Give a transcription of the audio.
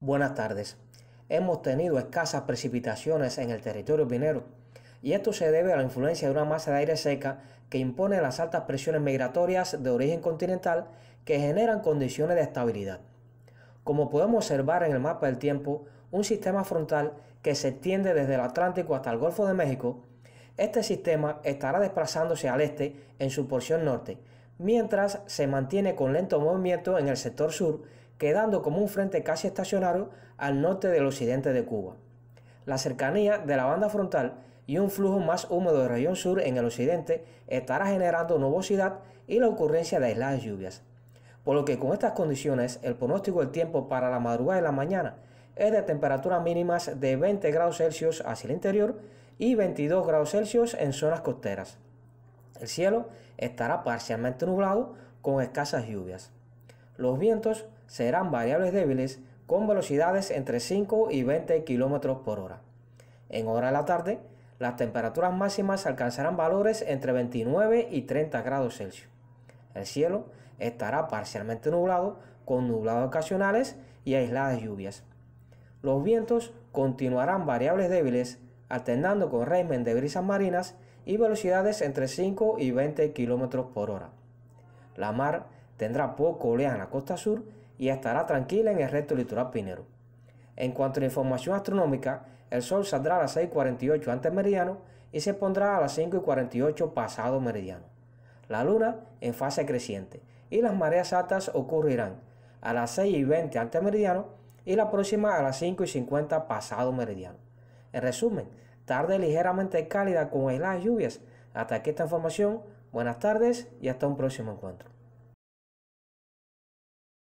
Buenas tardes. Hemos tenido escasas precipitaciones en el territorio minero y esto se debe a la influencia de una masa de aire seca que impone las altas presiones migratorias de origen continental que generan condiciones de estabilidad. Como podemos observar en el mapa del tiempo, un sistema frontal que se extiende desde el Atlántico hasta el Golfo de México, este sistema estará desplazándose al este en su porción norte, mientras se mantiene con lento movimiento en el sector sur, quedando como un frente casi estacionario al norte del occidente de Cuba. La cercanía de la banda frontal y un flujo más húmedo de región sur en el occidente estará generando nubosidad y la ocurrencia de aisladas lluvias. Por lo que con estas condiciones el pronóstico del tiempo para la madrugada y la mañana es de temperaturas mínimas de 20 grados Celsius hacia el interior y 22 grados Celsius en zonas costeras. El cielo estará parcialmente nublado con escasas lluvias. Los vientos serán variables débiles con velocidades entre 5 y 20 km por hora. En hora de la tarde, las temperaturas máximas alcanzarán valores entre 29 y 30 grados Celsius. El cielo estará parcialmente nublado con nublados ocasionales y aisladas lluvias. Los vientos continuarán variables débiles alternando con régimen de brisas marinas y velocidades entre 5 y 20 km por hora. La mar tendrá poco oleaje en la costa sur y estará tranquila en el resto del litoral pinero. En cuanto a la información astronómica, el sol saldrá a las 6.48 antes meridiano y se pondrá a las 5.48 pasado meridiano. La luna en fase creciente y las mareas altas ocurrirán a las 6.20 antes meridiano y la próxima a las 5.50 pasado meridiano. En resumen, tarde ligeramente cálida con aisladas lluvias. Hasta aquí esta información. Buenas tardes y hasta un próximo encuentro.